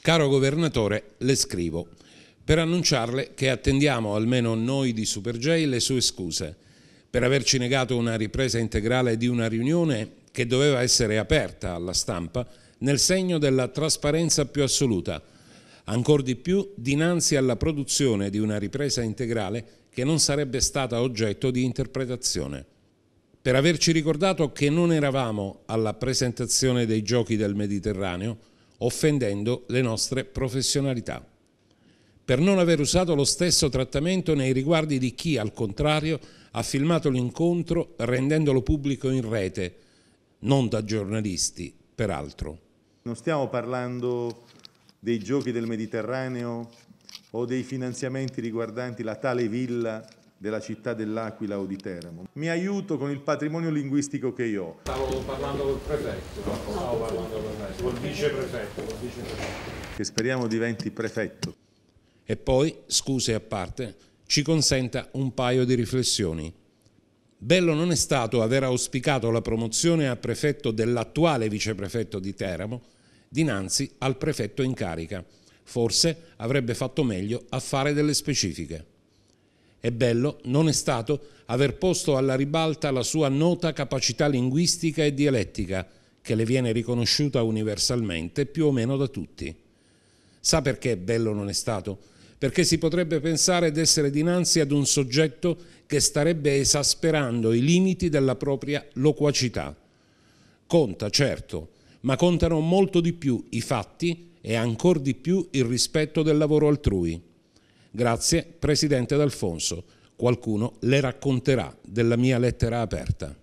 Caro Governatore, le scrivo per annunciarle che attendiamo, almeno noi di Super SuperJ, le sue scuse per averci negato una ripresa integrale di una riunione che doveva essere aperta alla stampa nel segno della trasparenza più assoluta, ancor di più dinanzi alla produzione di una ripresa integrale che non sarebbe stata oggetto di interpretazione. Per averci ricordato che non eravamo alla presentazione dei giochi del Mediterraneo, offendendo le nostre professionalità. Per non aver usato lo stesso trattamento nei riguardi di chi, al contrario, ha filmato l'incontro rendendolo pubblico in rete, non da giornalisti, peraltro. Non stiamo parlando dei giochi del Mediterraneo o dei finanziamenti riguardanti la tale villa della città dell'Aquila o di Teramo. Mi aiuto con il patrimonio linguistico che io ho. Stavo parlando col prefetto, stavo parlando con me, col viceprefetto, col viceprefetto. Che speriamo diventi prefetto. E poi, scuse a parte, ci consenta un paio di riflessioni. Bello non è stato aver auspicato la promozione a prefetto dell'attuale viceprefetto di Teramo dinanzi al prefetto in carica. Forse avrebbe fatto meglio a fare delle specifiche e bello non è stato aver posto alla ribalta la sua nota capacità linguistica e dialettica, che le viene riconosciuta universalmente più o meno da tutti. Sa perché bello non è stato? Perché si potrebbe pensare d'essere dinanzi ad un soggetto che starebbe esasperando i limiti della propria loquacità. Conta, certo, ma contano molto di più i fatti e ancor di più il rispetto del lavoro altrui. Grazie, Presidente D'Alfonso. Qualcuno le racconterà della mia lettera aperta.